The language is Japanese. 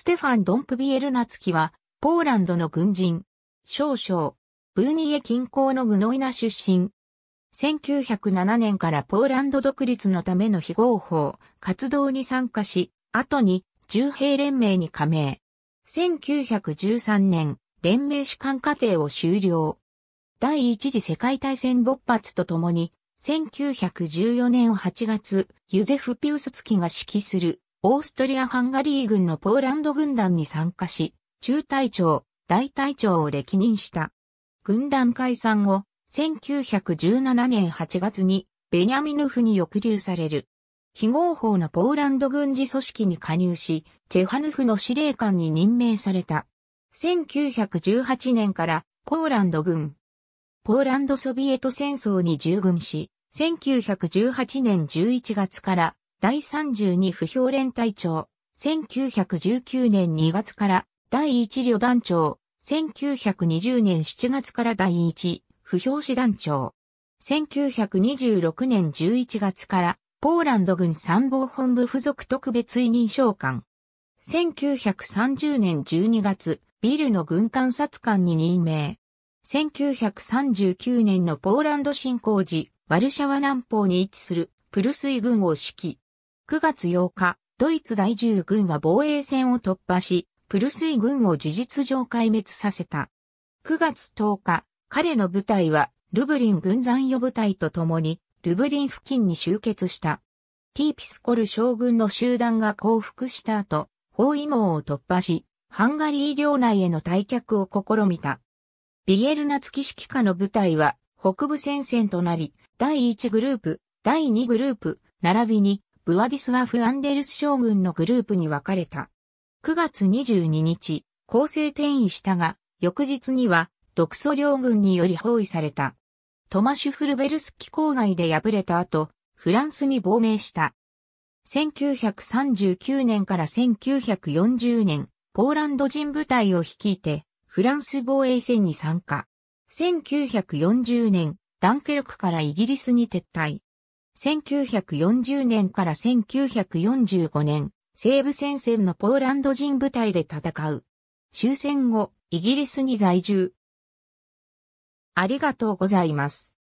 ステファン・ドンプビエルナツキは、ポーランドの軍人、少々、ブーニエ近郊のグノイナ出身。1907年からポーランド独立のための非合法活動に参加し、後に重兵連盟に加盟。1913年、連盟主管課程を終了。第一次世界大戦勃発とともに、1914年8月、ユゼフ・ピウスツキが指揮するオーストリア・ハンガリー軍のポーランド軍団に参加し、中隊長、大隊長を歴任した。軍団解散後、1917年8月にベニャミヌフに抑留される。非合法なポーランド軍事組織に加入し、チェハヌフの司令官に任命された。1918年からポーランド軍、ポーランドソビエト戦争に従軍し、1918年11月から第32不評連隊長、1919年2月から第1旅団長、1920年7月から第1不評師団長、1926年11月からポーランド軍参謀本部附属特別委任召喚、1930年12月、ビルの軍監察官に任命。1939年のポーランド侵攻時、ワルシャワ南方に位置するプルスイ軍を指揮。9月8日、ドイツ第10軍は防衛線を突破し、プルスイ軍を事実上壊滅させた。9月10日、彼の部隊は、ルブリン軍残余部隊と共に、ルブリン付近に集結した。ティーピスコル将軍の集団が降伏した後、包囲網を突破し、ハンガリー領内への退却を試みた。ビエルナツキ指揮下の部隊は、北部戦線となり、第1グループ、第2グループ、並びにブワディスワフ・アンデルス将軍のグループに分かれた。9月22日、構成転移したが、翌日には、独ソ両軍により包囲された。トマシュ・フルベルスキ郊外で敗れた後、フランスに亡命した。1939年から1940年、ポーランド人部隊を率いて、フランス防衛戦に参加。1940年、ダンケルクからイギリスに撤退。1940年から1945年、西部戦線のポーランド人部隊で戦う。終戦後、イギリスに在住。ありがとうございます。